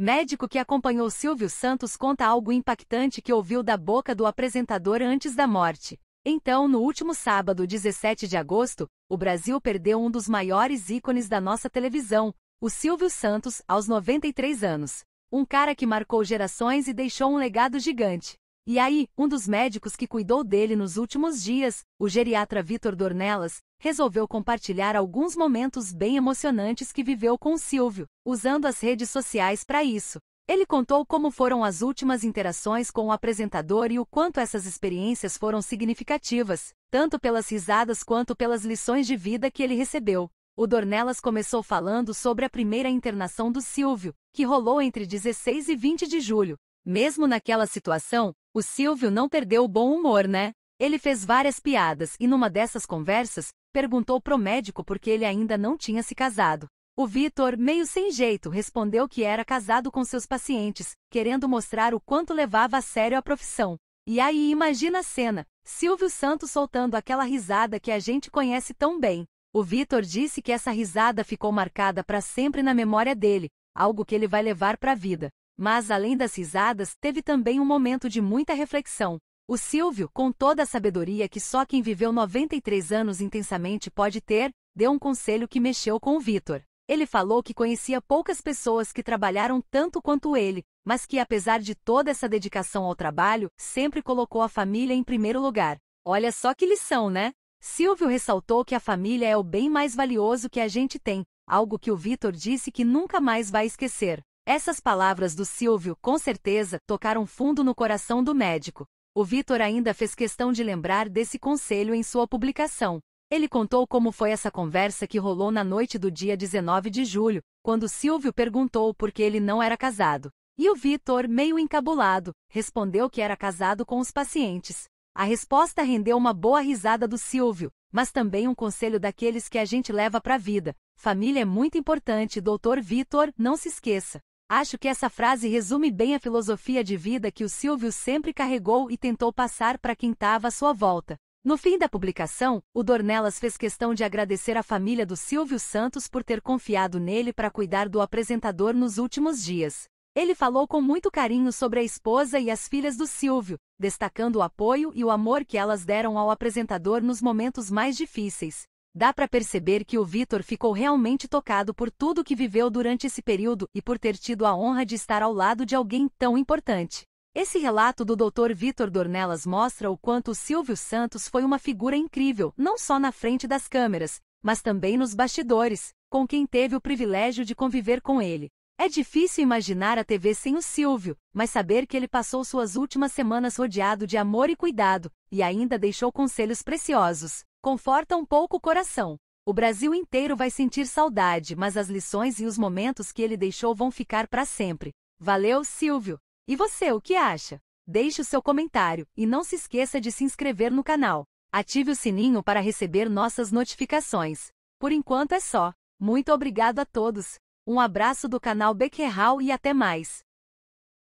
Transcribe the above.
médico que acompanhou Silvio Santos conta algo impactante que ouviu da boca do apresentador antes da morte. Então, no último sábado, 17 de agosto, o Brasil perdeu um dos maiores ícones da nossa televisão, o Silvio Santos, aos 93 anos. Um cara que marcou gerações e deixou um legado gigante. E aí, um dos médicos que cuidou dele nos últimos dias, o geriatra Vitor Dornelas, resolveu compartilhar alguns momentos bem emocionantes que viveu com Silvio, usando as redes sociais para isso. Ele contou como foram as últimas interações com o apresentador e o quanto essas experiências foram significativas, tanto pelas risadas quanto pelas lições de vida que ele recebeu. O Dornelas começou falando sobre a primeira internação do Silvio, que rolou entre 16 e 20 de julho. Mesmo naquela situação, o Silvio não perdeu o bom humor, né? Ele fez várias piadas e numa dessas conversas, Perguntou pro médico porque ele ainda não tinha se casado. O Vitor, meio sem jeito, respondeu que era casado com seus pacientes, querendo mostrar o quanto levava a sério a profissão. E aí imagina a cena, Silvio Santos soltando aquela risada que a gente conhece tão bem. O Vitor disse que essa risada ficou marcada para sempre na memória dele, algo que ele vai levar para a vida. Mas além das risadas, teve também um momento de muita reflexão. O Silvio, com toda a sabedoria que só quem viveu 93 anos intensamente pode ter, deu um conselho que mexeu com o Vitor. Ele falou que conhecia poucas pessoas que trabalharam tanto quanto ele, mas que apesar de toda essa dedicação ao trabalho, sempre colocou a família em primeiro lugar. Olha só que lição, né? Silvio ressaltou que a família é o bem mais valioso que a gente tem, algo que o Vitor disse que nunca mais vai esquecer. Essas palavras do Silvio, com certeza, tocaram fundo no coração do médico. O Vitor ainda fez questão de lembrar desse conselho em sua publicação. Ele contou como foi essa conversa que rolou na noite do dia 19 de julho, quando Silvio perguntou por que ele não era casado. E o Vitor, meio encabulado, respondeu que era casado com os pacientes. A resposta rendeu uma boa risada do Silvio, mas também um conselho daqueles que a gente leva para a vida. Família é muito importante, doutor Vitor, não se esqueça. Acho que essa frase resume bem a filosofia de vida que o Silvio sempre carregou e tentou passar para quem estava à sua volta. No fim da publicação, o Dornelas fez questão de agradecer a família do Silvio Santos por ter confiado nele para cuidar do apresentador nos últimos dias. Ele falou com muito carinho sobre a esposa e as filhas do Silvio, destacando o apoio e o amor que elas deram ao apresentador nos momentos mais difíceis. Dá para perceber que o Vitor ficou realmente tocado por tudo que viveu durante esse período e por ter tido a honra de estar ao lado de alguém tão importante. Esse relato do Dr. Vitor Dornelas mostra o quanto o Silvio Santos foi uma figura incrível, não só na frente das câmeras, mas também nos bastidores, com quem teve o privilégio de conviver com ele. É difícil imaginar a TV sem o Silvio, mas saber que ele passou suas últimas semanas rodeado de amor e cuidado, e ainda deixou conselhos preciosos, Conforta um pouco o coração. O Brasil inteiro vai sentir saudade, mas as lições e os momentos que ele deixou vão ficar para sempre. Valeu, Silvio! E você, o que acha? Deixe o seu comentário e não se esqueça de se inscrever no canal. Ative o sininho para receber nossas notificações. Por enquanto é só. Muito obrigado a todos. Um abraço do canal Bequerral e até mais.